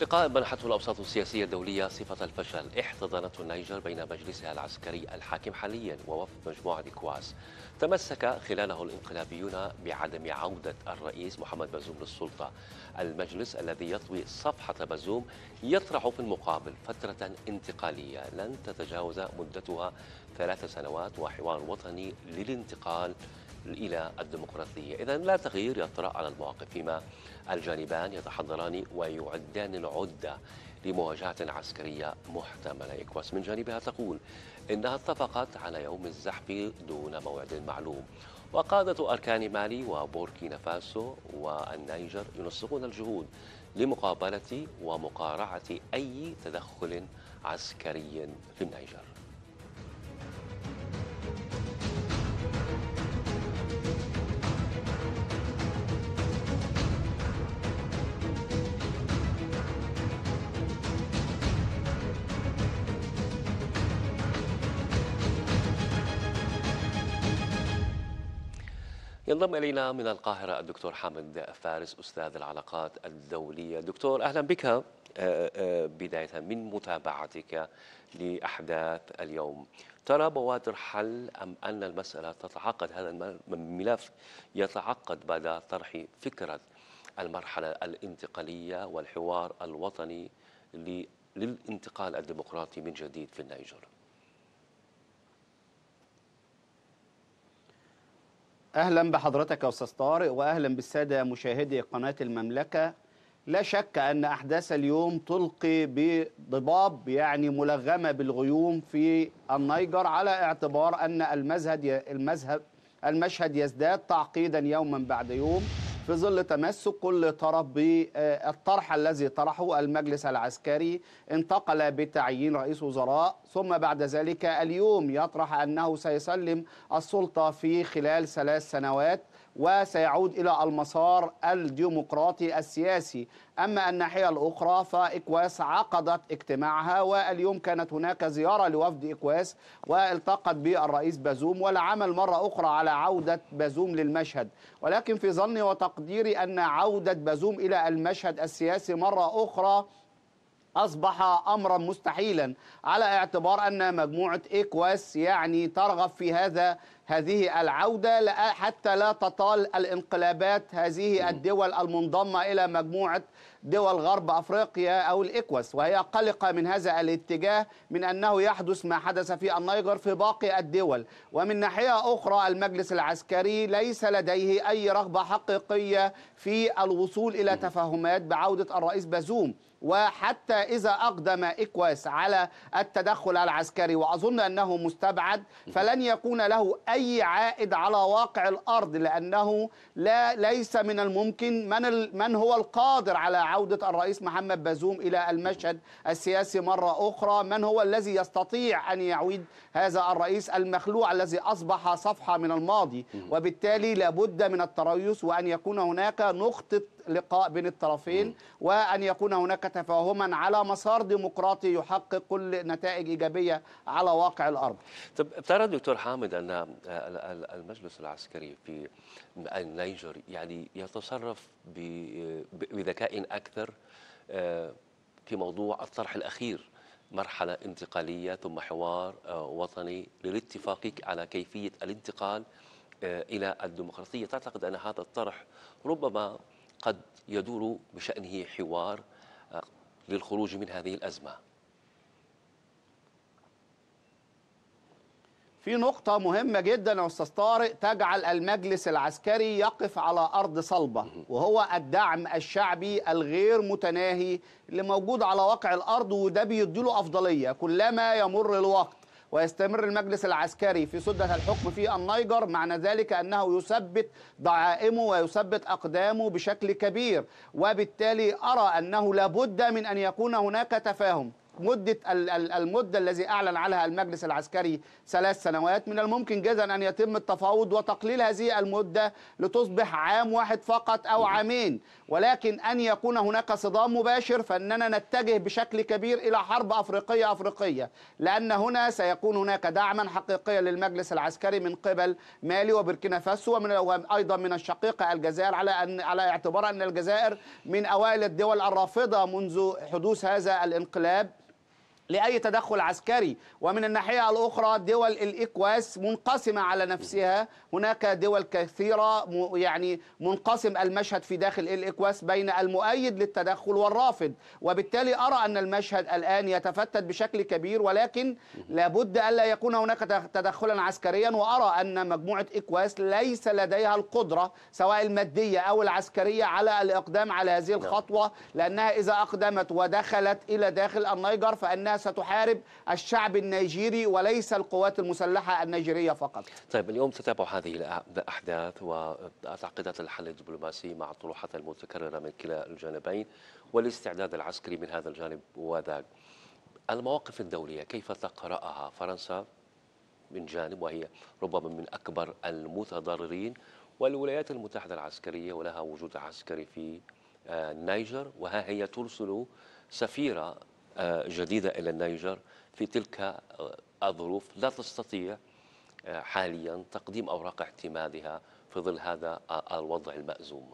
لقاء منحته الأوساط السياسية الدولية صفة الفشل احتضنته النيجر بين مجلسها العسكري الحاكم حاليا ووفد مجموعة إكواس تمسك خلاله الانقلابيون بعدم عودة الرئيس محمد بازوم للسلطة المجلس الذي يطوي صفحة بازوم يطرح في المقابل فترة انتقالية لن تتجاوز مدتها ثلاث سنوات وحوار وطني للانتقال إلى الديمقراطية إذا لا تغيير يطرأ على المواقف فيما الجانبان يتحضران ويعدان العدة لمواجهة عسكرية محتملة إكواس من جانبها تقول إنها اتفقت على يوم الزحف دون موعد معلوم وقادة أركان مالي وبوركينا فاسو والنيجر ينسقون الجهود لمقابلة ومقارعة أي تدخل عسكري في النيجر ينضم إلينا من القاهرة الدكتور حامد فارس أستاذ العلاقات الدولية دكتور أهلا بك آه، آه، بداية من متابعتك لأحداث اليوم ترى بوادر حل أم أن المسألة تتعقد هذا الملف يتعقد بعد طرح فكرة المرحلة الانتقالية والحوار الوطني للانتقال الديمقراطي من جديد في النيجر اهلا بحضرتك يا استاذ طارق واهلا بالساده مشاهدي قناه المملكه لا شك ان احداث اليوم تلقي بضباب يعني ملغمه بالغيوم في النيجر على اعتبار ان المذهب المذهب المشهد يزداد تعقيدا يوما بعد يوم في ظل تمسك كل طرف بالطرح الذي طرحه المجلس العسكري انتقل بتعيين رئيس وزراء ثم بعد ذلك اليوم يطرح أنه سيسلم السلطة في خلال ثلاث سنوات وسيعود إلى المسار الديمقراطي السياسي أما الناحية الأخرى فإكواس عقدت اجتماعها واليوم كانت هناك زيارة لوفد إكواس والتقت بالرئيس بازوم والعمل مرة أخرى على عودة بازوم للمشهد ولكن في ظني وتقديري أن عودة بازوم إلى المشهد السياسي مرة أخرى أصبح أمرا مستحيلا على اعتبار أن مجموعة إيكواس يعني ترغب في هذا هذه العودة حتى لا تطال الانقلابات هذه الدول المنضمة إلى مجموعة دول غرب أفريقيا أو الإكواس وهي قلقة من هذا الاتجاه من أنه يحدث ما حدث في النيجر في باقي الدول ومن ناحية أخرى المجلس العسكري ليس لديه أي رغبة حقيقية في الوصول إلى تفاهمات بعودة الرئيس بازوم وحتى إذا أقدم إكواس على التدخل العسكري وأظن أنه مستبعد فلن يكون له أي عائد على واقع الأرض لأنه لا ليس من الممكن من, من هو القادر على عودة الرئيس محمد بازوم إلى المشهد السياسي مرة أخرى من هو الذي يستطيع أن يعيد هذا الرئيس المخلوع الذي أصبح صفحة من الماضي وبالتالي لابد من التريث وأن يكون هناك نقطة لقاء بين الطرفين وأن يكون هناك تفاهما على مسار ديمقراطي يحقق كل نتائج إيجابية على واقع الأرض طب ترى دكتور حامد أن المجلس العسكري في النيجر يعني يتصرف بذكاء أكثر آه، في موضوع الطرح الأخير مرحلة انتقالية ثم حوار آه، وطني للاتفاق على كيفية الانتقال آه، إلى الديمقراطية تعتقد أن هذا الطرح ربما قد يدور بشأنه حوار آه، للخروج من هذه الأزمة في نقطة مهمة جدا يا أستاذ طارق تجعل المجلس العسكري يقف على أرض صلبة وهو الدعم الشعبي الغير متناهي اللي موجود على واقع الأرض وده بيديله أفضلية كلما يمر الوقت ويستمر المجلس العسكري في سدة الحكم في النيجر معنى ذلك أنه يثبت دعائمه ويثبت أقدامه بشكل كبير وبالتالي أرى أنه لابد من أن يكون هناك تفاهم مدة المدة الذي أعلن عنها المجلس العسكري ثلاث سنوات من الممكن جدا أن يتم التفاوض وتقليل هذه المدة لتصبح عام واحد فقط أو عامين ولكن أن يكون هناك صدام مباشر فإننا نتجه بشكل كبير إلى حرب أفريقية أفريقية لأن هنا سيكون هناك دعما حقيقيا للمجلس العسكري من قبل مالي وبركينا فاسو ومن أيضا من الشقيقة الجزائر على أن على اعتبار أن الجزائر من أوائل الدول الرافضة منذ حدوث هذا الانقلاب لأي تدخل عسكري ومن الناحية الأخرى دول الإكواس منقسمة على نفسها هناك دول كثيرة يعني منقسم المشهد في داخل الإكواس بين المؤيد للتدخل والرافض وبالتالي أرى أن المشهد الآن يتفتت بشكل كبير ولكن لابد ألا يكون هناك تدخلا عسكريا وأرى أن مجموعة إكواس ليس لديها القدرة سواء المادية أو العسكرية على الإقدام على هذه الخطوة لأنها إذا أقدمت ودخلت إلى داخل النيجر فإنها ستحارب الشعب النيجيري وليس القوات المسلحة النيجيرية فقط طيب اليوم تتابع هذه الأحداث وتعقيدات الحل الدبلوماسي مع الطروحات المتكررة من كلا الجانبين والاستعداد العسكري من هذا الجانب وذاك المواقف الدولية كيف تقرأها فرنسا من جانب وهي ربما من أكبر المتضررين والولايات المتحدة العسكرية ولها وجود عسكري في النيجر آه، وها هي ترسل سفيرة جديدة إلى النيجر في تلك آه، الظروف لا تستطيع آه، حاليا تقديم أوراق اعتمادها في ظل هذا آه، الوضع المأزوم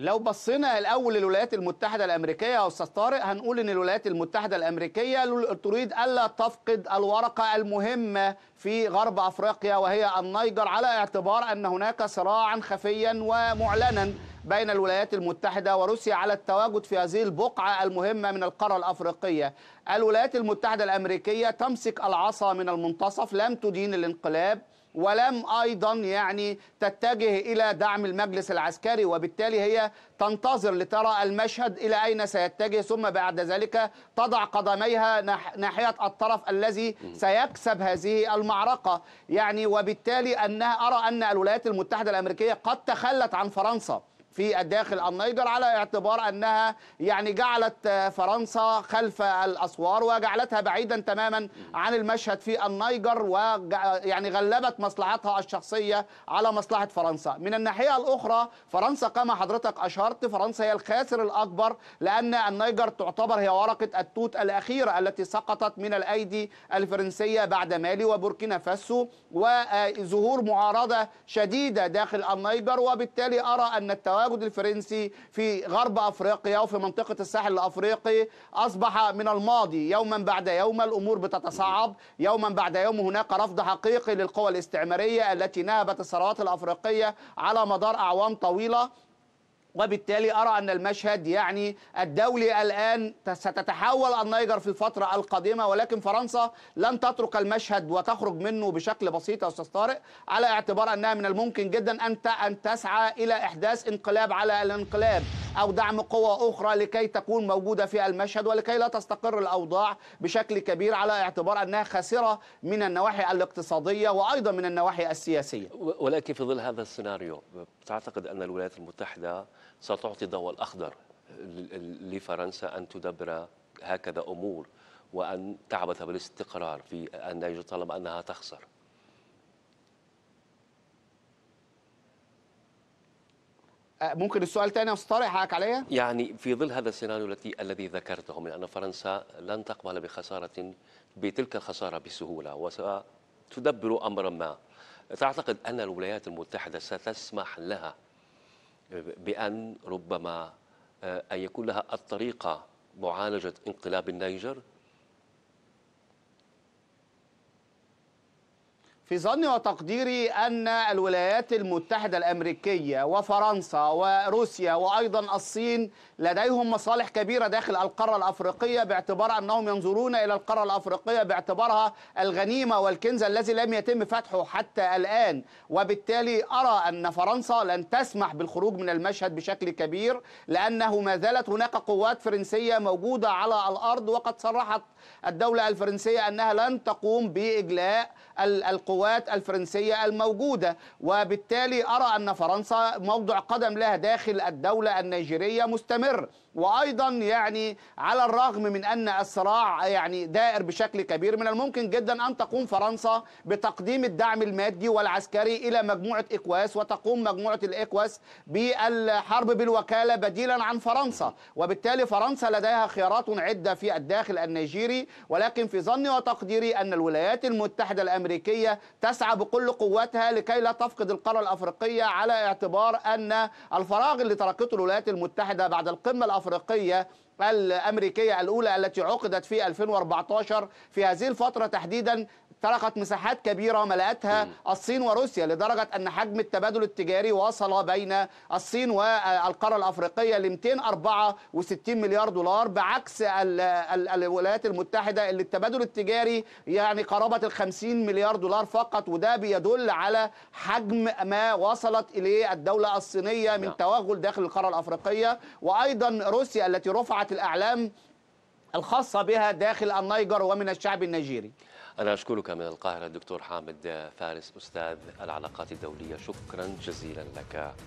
لو بصينا الاول للولايات المتحده الامريكيه يا استاذ طارق هنقول ان الولايات المتحده الامريكيه تريد الا تفقد الورقه المهمه في غرب افريقيا وهي النيجر على اعتبار ان هناك صراعا خفيا ومعلنا بين الولايات المتحدة وروسيا على التواجد في هذه البقعة المهمة من القارة الأفريقية الولايات المتحدة الأمريكية تمسك العصا من المنتصف لم تدين الانقلاب ولم أيضا يعني تتجه إلى دعم المجلس العسكري وبالتالي هي تنتظر لترى المشهد إلى أين سيتجه ثم بعد ذلك تضع قدميها ناحية الطرف الذي سيكسب هذه المعركة يعني وبالتالي أنها أرى أن الولايات المتحدة الأمريكية قد تخلت عن فرنسا في الداخل النيجر على اعتبار انها يعني جعلت فرنسا خلف الاسوار وجعلتها بعيدا تماما عن المشهد في النيجر ويعني غلبت مصلحتها الشخصيه على مصلحه فرنسا. من الناحيه الاخرى فرنسا كما حضرتك اشرت فرنسا هي الخاسر الاكبر لان النيجر تعتبر هي ورقه التوت الاخيره التي سقطت من الايدي الفرنسيه بعد مالي وبوركينا فاسو وظهور معارضه شديده داخل النيجر وبالتالي ارى ان التوازن التواجد الفرنسي في غرب أفريقيا وفي منطقة الساحل الأفريقي أصبح من الماضي يوما بعد يوم الأمور بتتصعب يوما بعد يوم هناك رفض حقيقي للقوى الاستعمارية التي نهبت الثروات الأفريقية على مدار أعوام طويلة وبالتالي أرى أن المشهد يعني الدولي الآن ستتحول النيجر في الفترة القادمة ولكن فرنسا لن تترك المشهد وتخرج منه بشكل بسيط يا أستاذ طارق على اعتبار أنها من الممكن جدا أن أن تسعى إلى إحداث انقلاب على الانقلاب أو دعم قوى أخرى لكي تكون موجودة في المشهد ولكي لا تستقر الأوضاع بشكل كبير على اعتبار أنها خاسرة من النواحي الاقتصادية وأيضا من النواحي السياسية ولكن في ظل هذا السيناريو تعتقد أن الولايات المتحدة ستعطي الضوء الأخضر لفرنسا أن تدبر هكذا أمور وأن تعبث بالاستقرار في الناتج طالما أنها تخسر أه، ممكن السؤال تاني يا استاذ طارق حقك عليا يعني في ظل هذا السيناريو التي الذي ذكرته من ان فرنسا لن تقبل بخساره بتلك الخساره بسهوله وستدبر امرا ما تعتقد ان الولايات المتحده ستسمح لها بأن ربما آه، أن يكون لها الطريقة معالجة انقلاب النيجر في ظني وتقديري أن الولايات المتحدة الأمريكية وفرنسا وروسيا وأيضا الصين لديهم مصالح كبيرة داخل القارة الأفريقية باعتبار أنهم ينظرون إلى القارة الأفريقية باعتبارها الغنيمة والكنز الذي لم يتم فتحه حتى الآن وبالتالي أرى أن فرنسا لن تسمح بالخروج من المشهد بشكل كبير لأنه ما زالت هناك قوات فرنسية موجودة على الأرض وقد صرحت الدولة الفرنسية أنها لن تقوم بإجلاء القوات القوات الفرنسية الموجودة وبالتالي أرى أن فرنسا موضع قدم لها داخل الدولة النيجيرية مستمر وايضا يعني على الرغم من ان الصراع يعني دائر بشكل كبير من الممكن جدا ان تقوم فرنسا بتقديم الدعم المادي والعسكري الى مجموعه اكواس وتقوم مجموعه الاكواس بالحرب بالوكاله بديلا عن فرنسا وبالتالي فرنسا لديها خيارات عده في الداخل النيجيري ولكن في ظني وتقديري ان الولايات المتحده الامريكيه تسعى بكل قوتها لكي لا تفقد القاره الافريقيه على اعتبار ان الفراغ اللي تركته الولايات المتحده بعد القمه الأفريقية الأمريكية الأولى التي عقدت في 2014 في هذه الفترة تحديدا فرقت مساحات كبيرة ملأتها الصين وروسيا لدرجة أن حجم التبادل التجاري وصل بين الصين والقارة الأفريقية ل 264 مليار دولار بعكس الولايات المتحدة اللي التبادل التجاري يعني قرابة ال 50 مليار دولار فقط وده بيدل على حجم ما وصلت إليه الدولة الصينية من نعم. توغل داخل القارة الأفريقية وأيضا روسيا التي رفعت الأعلام الخاصة بها داخل النيجر ومن الشعب النيجيري أنا أشكرك من القاهرة الدكتور حامد فارس أستاذ العلاقات الدولية شكرا جزيلا لك